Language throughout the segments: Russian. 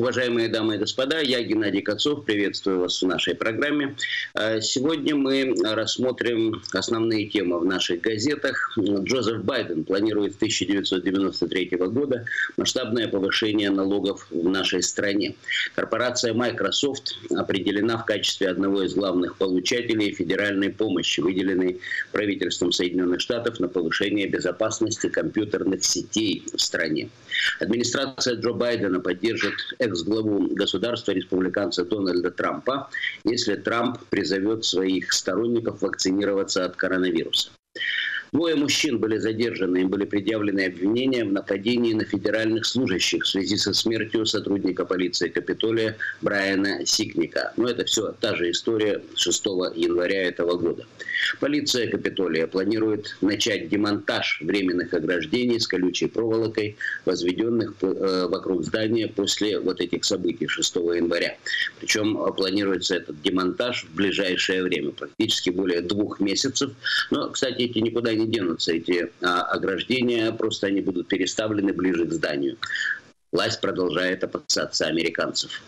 уважаемые дамы и господа, я Геннадий Кацов, приветствую вас в нашей программе. Э, сегодня мы рассмотрим основные темы в наших газетах. Джозеф Байден планирует с 1993 года масштабное повышение налогов в нашей стране. Корпорация Microsoft определена в качестве одного из главных получателей федеральной помощи, выделенной правительством Соединенных Штатов на повышение безопасности компьютерных сетей в стране. Администрация Джо Байдена поддержит экс-главу государства республиканца Дональда Трампа, если Трамп призовет своих сторонников вакцинироваться от коронавируса. Двое мужчин были задержаны, им были предъявлены обвинения в нападении на федеральных служащих в связи со смертью сотрудника полиции Капитолия Брайана Сикника. Но это все та же история 6 января этого года. Полиция Капитолия планирует начать демонтаж временных ограждений с колючей проволокой, возведенных э, вокруг здания после вот этих событий 6 января. Причем э, планируется этот демонтаж в ближайшее время, практически более двух месяцев. Но, кстати, эти никуда не денутся эти а, ограждения, просто они будут переставлены ближе к зданию. Власть продолжает опасаться американцев.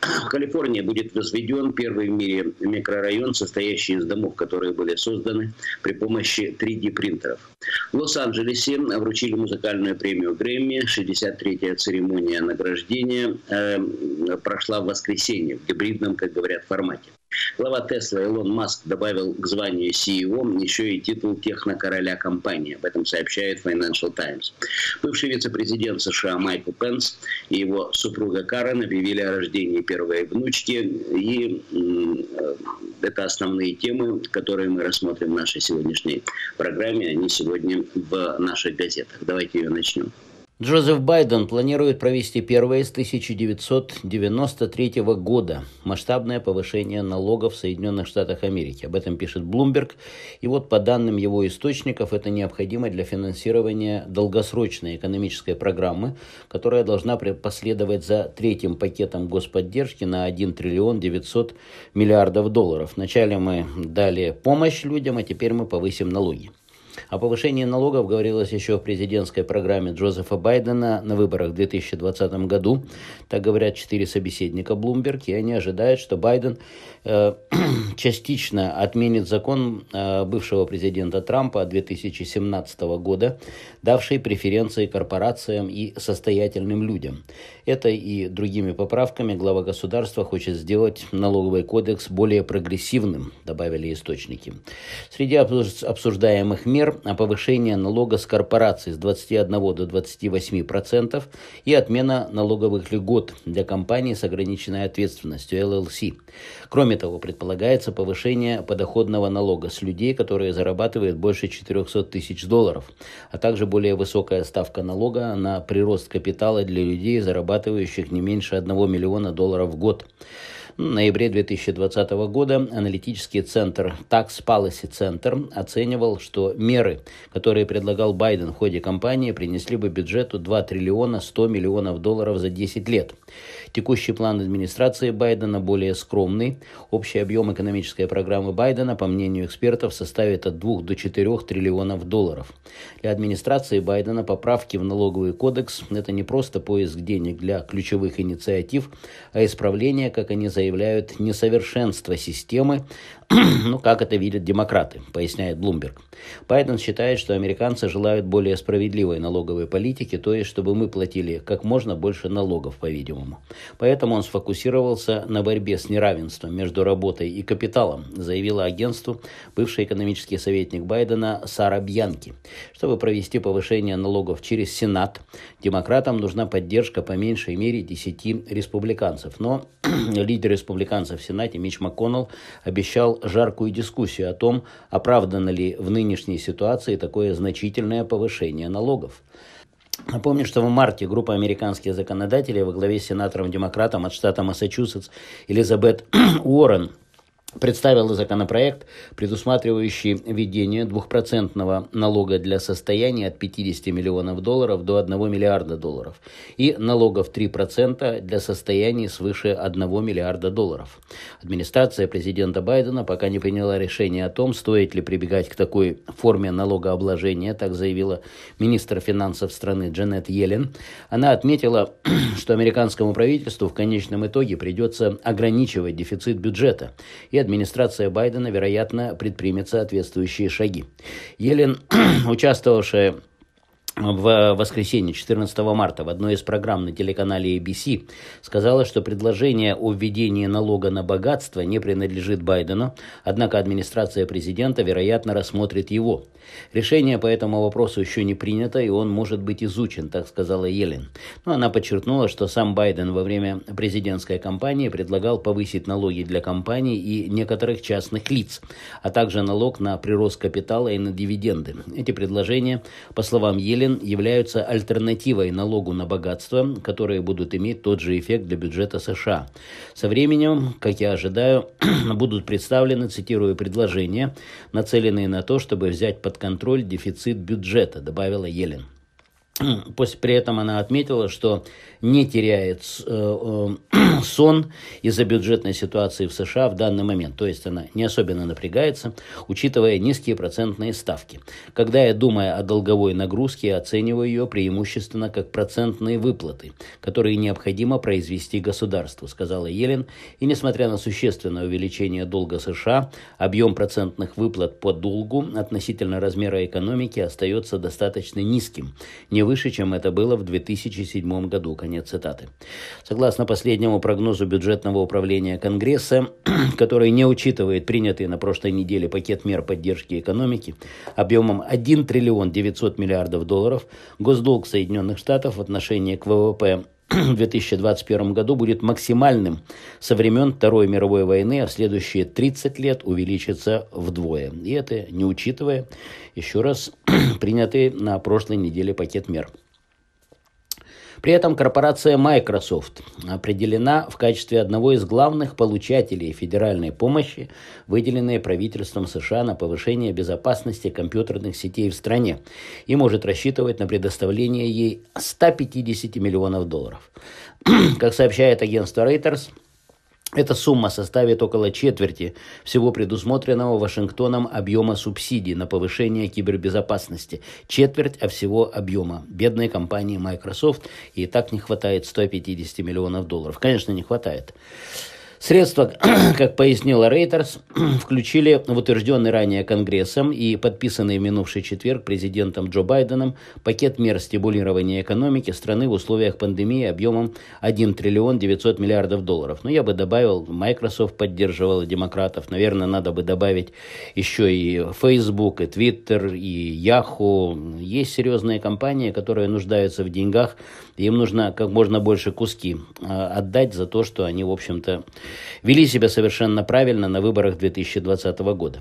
В Калифорнии будет возведен первый в мире микрорайон, состоящий из домов, которые были созданы при помощи 3D-принтеров. В Лос-Анджелесе вручили музыкальную премию Грэмми. 63-я церемония награждения э, прошла в воскресенье в гибридном, как говорят, формате. Глава Тесла Илон Маск добавил к званию CEO еще и титул технокороля компании. Об этом сообщает Financial Times. Бывший вице-президент США Майкл Пенс и его супруга Карен объявили о рождении первой внучки. И э, это основные темы, которые мы рассмотрим в нашей сегодняшней программе. Они сегодня в наших газетах. Давайте ее начнем. Джозеф Байден планирует провести первое с 1993 года масштабное повышение налогов в Соединенных Штатах Америки. Об этом пишет Bloomberg. И вот по данным его источников, это необходимо для финансирования долгосрочной экономической программы, которая должна последовать за третьим пакетом господдержки на 1 триллион 900 миллиардов долларов. Вначале мы дали помощь людям, а теперь мы повысим налоги. О повышении налогов говорилось еще в президентской программе Джозефа Байдена на выборах в 2020 году. Так говорят четыре собеседника Bloomberg, и они ожидают, что Байден э, частично отменит закон э, бывшего президента Трампа 2017 года, давший преференции корпорациям и состоятельным людям. Это и другими поправками глава государства хочет сделать налоговый кодекс более прогрессивным, добавили источники. Среди обсуждаемых мер ЛДПР о повышении налога с корпораций с 21 до 28% и отмена налоговых льгот для компаний с ограниченной ответственностью ЛЛС. Кроме того, предполагается повышение подоходного налога с людей, которые зарабатывают больше 400 тысяч долларов, а также более высокая ставка налога на прирост капитала для людей, зарабатывающих не меньше 1 миллиона долларов в год ноябре 2020 года аналитический центр Tax Policy Center оценивал, что меры, которые предлагал Байден в ходе кампании, принесли бы бюджету 2 триллиона 100 миллионов долларов за 10 лет. Текущий план администрации Байдена более скромный. Общий объем экономической программы Байдена, по мнению экспертов, составит от 2 до 4 триллионов долларов. Для администрации Байдена поправки в налоговый кодекс – это не просто поиск денег для ключевых инициатив, а исправление, как они заявляют, проявляют несовершенство системы, ну, как это видят демократы, поясняет Блумберг. Байден считает, что американцы желают более справедливой налоговой политики, то есть, чтобы мы платили как можно больше налогов, по-видимому. Поэтому он сфокусировался на борьбе с неравенством между работой и капиталом, заявила агентству бывший экономический советник Байдена Сара Бьянки. Чтобы провести повышение налогов через Сенат, демократам нужна поддержка по меньшей мере 10 республиканцев. Но лидер республиканцев в Сенате Мич МакКоннелл обещал жаркую дискуссию о том, оправдано ли в нынешней ситуации такое значительное повышение налогов. Напомню, что в марте группа американских законодателей во главе с сенатором-демократом от штата Массачусетс Элизабет Уоррен – представила законопроект, предусматривающий введение двухпроцентного налога для состояния от 50 миллионов долларов до 1 миллиарда долларов и налогов 3% для состояний свыше 1 миллиарда долларов. Администрация президента Байдена пока не приняла решение о том, стоит ли прибегать к такой форме налогообложения, так заявила министр финансов страны Джанет Йеллен. Она отметила, что американскому правительству в конечном итоге придется ограничивать дефицит бюджета и администрация Байдена, вероятно, предпримет соответствующие шаги. Елен, участвовавшая в воскресенье 14 марта в одной из программ на телеканале ABC сказала, что предложение о введении налога на богатство не принадлежит Байдену, однако администрация президента, вероятно, рассмотрит его. Решение по этому вопросу еще не принято, и он может быть изучен, так сказала Елен. Но она подчеркнула, что сам Байден во время президентской кампании предлагал повысить налоги для компаний и некоторых частных лиц, а также налог на прирост капитала и на дивиденды. Эти предложения, по словам Елен, пошлин являются альтернативой налогу на богатство, которые будут иметь тот же эффект для бюджета США. Со временем, как я ожидаю, будут представлены, цитирую, предложения, нацеленные на то, чтобы взять под контроль дефицит бюджета, добавила Елен. После, при этом она отметила, что не теряет э, э, сон из-за бюджетной ситуации в США в данный момент. То есть она не особенно напрягается, учитывая низкие процентные ставки. Когда я думаю о долговой нагрузке, я оцениваю ее преимущественно как процентные выплаты, которые необходимо произвести государству, сказала Елен. И несмотря на существенное увеличение долга США, объем процентных выплат по долгу относительно размера экономики остается достаточно низким. Не выше, чем это было в 2007 году. Конец цитаты. Согласно последнему прогнозу бюджетного управления Конгресса, который не учитывает принятый на прошлой неделе пакет мер поддержки экономики объемом 1 триллион 900 миллиардов долларов, госдолг Соединенных Штатов в отношении к ВВП в 2021 году будет максимальным со времен Второй мировой войны, а в следующие 30 лет увеличится вдвое. И это не учитывая еще раз принятый на прошлой неделе пакет мер. При этом корпорация Microsoft определена в качестве одного из главных получателей федеральной помощи, выделенной правительством США на повышение безопасности компьютерных сетей в стране, и может рассчитывать на предоставление ей 150 миллионов долларов. Как сообщает агентство Reuters, эта сумма составит около четверти всего предусмотренного Вашингтоном объема субсидий на повышение кибербезопасности. Четверть от всего объема. Бедной компании Microsoft и так не хватает 150 миллионов долларов. Конечно, не хватает. Средства, как пояснила Рейтерс, включили в утвержденный ранее Конгрессом и подписанный в минувший четверг президентом Джо Байденом пакет мер стимулирования экономики страны в условиях пандемии объемом 1 триллион 900 миллиардов долларов. Но ну, я бы добавил, Microsoft поддерживала демократов. Наверное, надо бы добавить еще и Facebook, и Twitter, и Yahoo. Есть серьезные компании, которые нуждаются в деньгах, им нужно как можно больше куски а, отдать за то, что они, в общем-то, вели себя совершенно правильно на выборах 2020 года.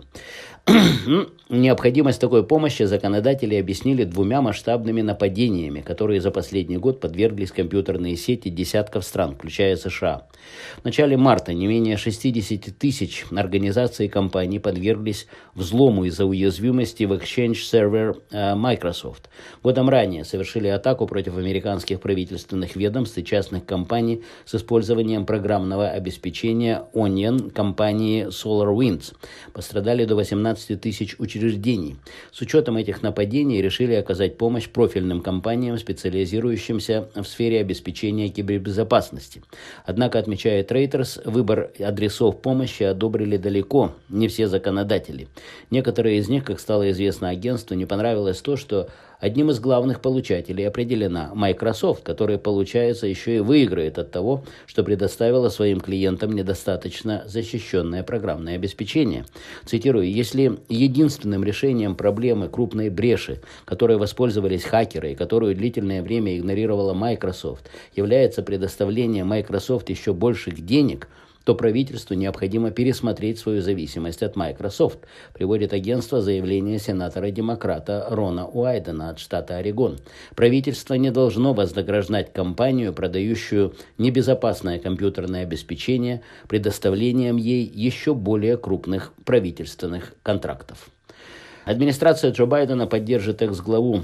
Необходимость такой помощи законодатели объяснили двумя масштабными нападениями, которые за последний год подверглись компьютерные сети десятков стран, включая США. В начале марта не менее 60 тысяч организаций и компаний подверглись взлому из-за уязвимости в Exchange Server э, Microsoft. Годом ранее совершили атаку против американских правительственных ведомств и частных компаний с использованием программного обеспечения обеспечения Onion компании SolarWinds. Пострадали до 18 тысяч учреждений. С учетом этих нападений решили оказать помощь профильным компаниям, специализирующимся в сфере обеспечения кибербезопасности. Однако, отмечает Reuters, выбор адресов помощи одобрили далеко не все законодатели. Некоторые из них, как стало известно агентству, не понравилось то, что Одним из главных получателей определена Microsoft, которая, получается, еще и выиграет от того, что предоставила своим клиентам недостаточно защищенное программное обеспечение. Цитирую, если единственным решением проблемы крупной бреши, которой воспользовались хакеры и которую длительное время игнорировала Microsoft, является предоставление Microsoft еще больших денег – то правительству необходимо пересмотреть свою зависимость от Microsoft, приводит агентство заявление сенатора-демократа Рона Уайдена от штата Орегон. Правительство не должно вознаграждать компанию, продающую небезопасное компьютерное обеспечение, предоставлением ей еще более крупных правительственных контрактов. Администрация Джо Байдена поддержит экс-главу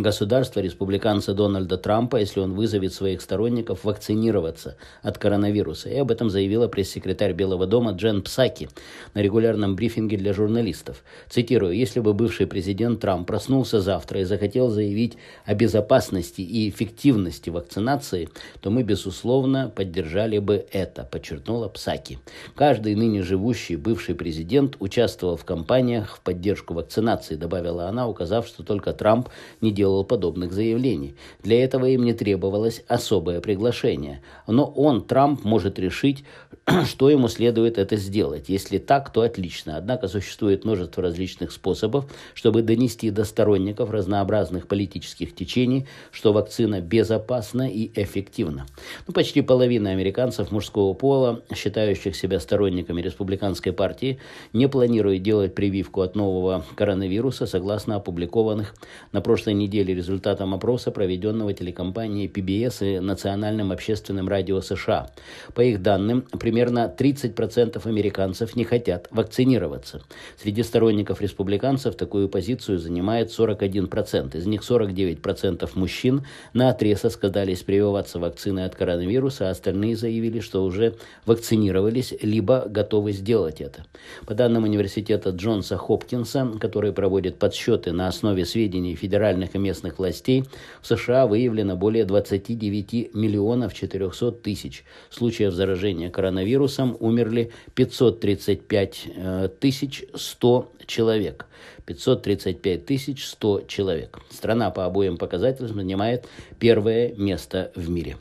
государства республиканца Дональда Трампа, если он вызовет своих сторонников вакцинироваться от коронавируса. И об этом заявила пресс-секретарь Белого дома Джен Псаки на регулярном брифинге для журналистов. Цитирую, «Если бы бывший президент Трамп проснулся завтра и захотел заявить о безопасности и эффективности вакцинации, то мы, безусловно, поддержали бы это», – подчеркнула Псаки. «Каждый ныне живущий бывший президент участвовал в кампаниях в поддержку вакцинации», – добавила она, указав, что только Трамп не делал делал подобных заявлений. Для этого им не требовалось особое приглашение. Но он, Трамп, может решить, что ему следует это сделать. Если так, то отлично. Однако существует множество различных способов, чтобы донести до сторонников разнообразных политических течений, что вакцина безопасна и эффективна. Ну, почти половина американцев мужского пола, считающих себя сторонниками республиканской партии, не планирует делать прививку от нового коронавируса, согласно опубликованных на прошлой неделе неделе результатом опроса, проведенного телекомпанией PBS и Национальным общественным радио США. По их данным, примерно 30% американцев не хотят вакцинироваться. Среди сторонников республиканцев такую позицию занимает 41%. Из них 49% мужчин на отрез сказались прививаться вакциной от коронавируса, а остальные заявили, что уже вакцинировались, либо готовы сделать это. По данным университета Джонса Хопкинса, который проводит подсчеты на основе сведений федеральных и местных властей, в США выявлено более 29 миллионов 400 тысяч случаев заражения коронавирусом, умерли 535 э, тысяч 100 человек. 535 тысяч 100 человек. Страна по обоим показателям занимает первое место в мире.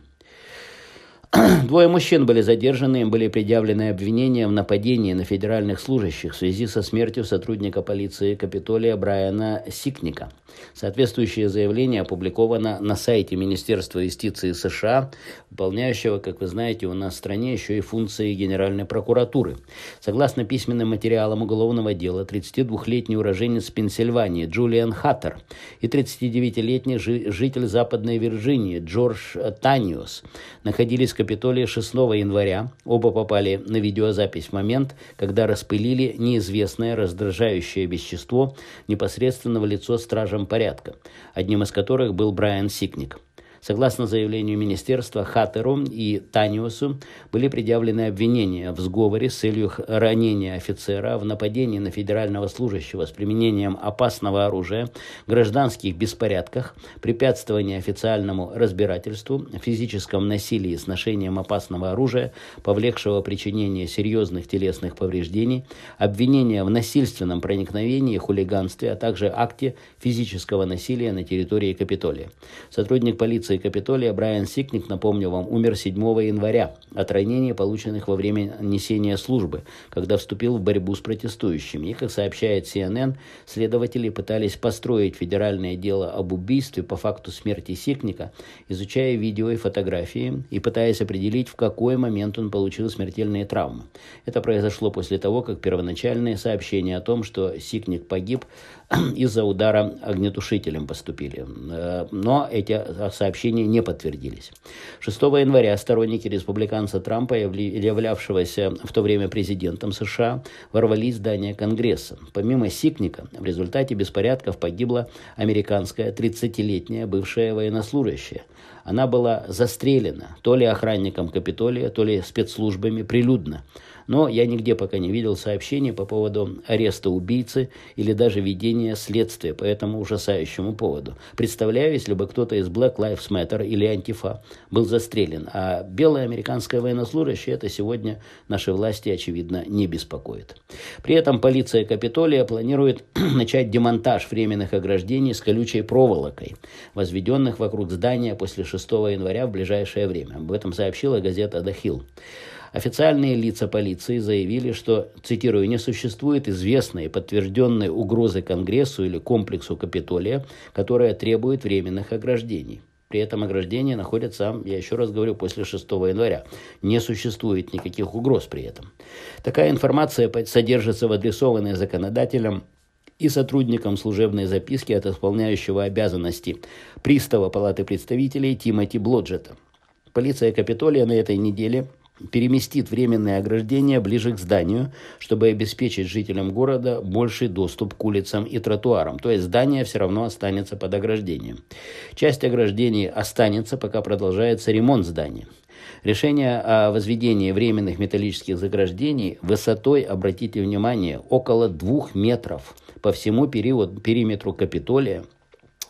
Двое мужчин были задержаны, им были предъявлены обвинения в нападении на федеральных служащих в связи со смертью сотрудника полиции Капитолия Брайана Сикника. Соответствующее заявление опубликовано на сайте Министерства юстиции США, выполняющего, как вы знаете, у нас в стране еще и функции Генеральной прокуратуры. Согласно письменным материалам уголовного дела, 32-летний уроженец Пенсильвании Джулиан Хаттер и 39-летний житель Западной Вирджинии Джордж Таниус находились Капитолия 6 января. Оба попали на видеозапись в момент, когда распылили неизвестное раздражающее вещество непосредственно в лицо стражам порядка, одним из которых был Брайан Сикник. Согласно заявлению министерства, Хаттеру и Таниусу были предъявлены обвинения в сговоре с целью ранения офицера, в нападении на федерального служащего с применением опасного оружия, гражданских беспорядках, препятствовании официальному разбирательству, физическом насилии с ношением опасного оружия, повлекшего причинение серьезных телесных повреждений, обвинения в насильственном проникновении, хулиганстве, а также акте физического насилия на территории Капитолия. Сотрудник полиции резолюции Капитолия Брайан Сикник, напомню вам, умер 7 января от ранений, полученных во время несения службы, когда вступил в борьбу с протестующими. И, как сообщает CNN, следователи пытались построить федеральное дело об убийстве по факту смерти Сикника, изучая видео и фотографии и пытаясь определить, в какой момент он получил смертельные травмы. Это произошло после того, как первоначальные сообщения о том, что Сикник погиб из-за удара огнетушителем поступили. Э, но эти а, сообщения сообщения не подтвердились. 6 января сторонники республиканца Трампа, являвшегося в то время президентом США, ворвались в здание Конгресса. Помимо Сикника, в результате беспорядков погибла американская 30-летняя бывшая военнослужащая. Она была застрелена то ли охранником Капитолия, то ли спецслужбами прилюдно. Но я нигде пока не видел сообщения по поводу ареста убийцы или даже ведения следствия по этому ужасающему поводу. Представляю, если бы кто-то из Black Lives Matter или Антифа был застрелен, а белая американская военнослужащая это сегодня наши власти, очевидно, не беспокоит. При этом полиция Капитолия планирует начать демонтаж временных ограждений с колючей проволокой, возведенных вокруг здания после 6 января в ближайшее время. Об этом сообщила газета «The Hill». Официальные лица полиции заявили, что, цитирую, не существует известной и подтвержденной угрозы Конгрессу или комплексу Капитолия, которая требует временных ограждений. При этом ограждение находится, я еще раз говорю, после 6 января. Не существует никаких угроз при этом. Такая информация содержится в адресованной законодателям и сотрудникам служебной записки от исполняющего обязанности пристава Палаты представителей Тимоти Блоджета. Полиция Капитолия на этой неделе переместит временное ограждение ближе к зданию, чтобы обеспечить жителям города больший доступ к улицам и тротуарам. То есть здание все равно останется под ограждением. Часть ограждений останется, пока продолжается ремонт здания. Решение о возведении временных металлических заграждений высотой, обратите внимание, около двух метров по всему период, периметру Капитолия –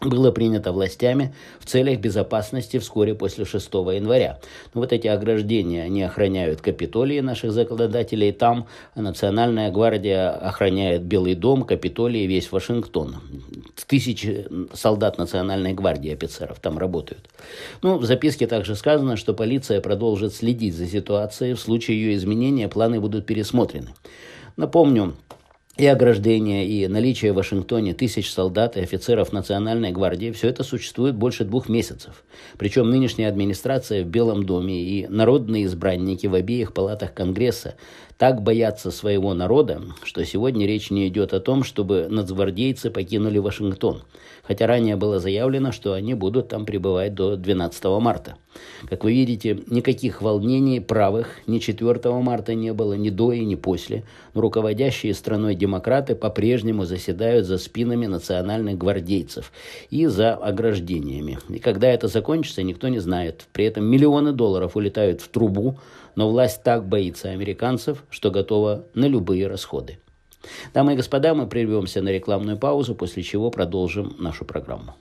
было принято властями в целях безопасности вскоре после 6 января. Но ну, вот эти ограждения, они охраняют Капитолии наших законодателей там, Национальная гвардия охраняет Белый дом, Капитолии, весь Вашингтон. Тысячи солдат Национальной гвардии офицеров там работают. Ну, в записке также сказано, что полиция продолжит следить за ситуацией. В случае ее изменения планы будут пересмотрены. Напомню, и ограждение, и наличие в Вашингтоне тысяч солдат и офицеров Национальной гвардии – все это существует больше двух месяцев. Причем нынешняя администрация в Белом доме и народные избранники в обеих палатах Конгресса так боятся своего народа, что сегодня речь не идет о том, чтобы нацгвардейцы покинули Вашингтон, хотя ранее было заявлено, что они будут там пребывать до 12 марта. Как вы видите, никаких волнений правых ни 4 марта не было, ни до и ни после, но руководящие страной демократы по-прежнему заседают за спинами национальных гвардейцев и за ограждениями. И когда это закончится, никто не знает. При этом миллионы долларов улетают в трубу, но власть так боится американцев, что готова на любые расходы. Дамы и господа, мы прервемся на рекламную паузу, после чего продолжим нашу программу.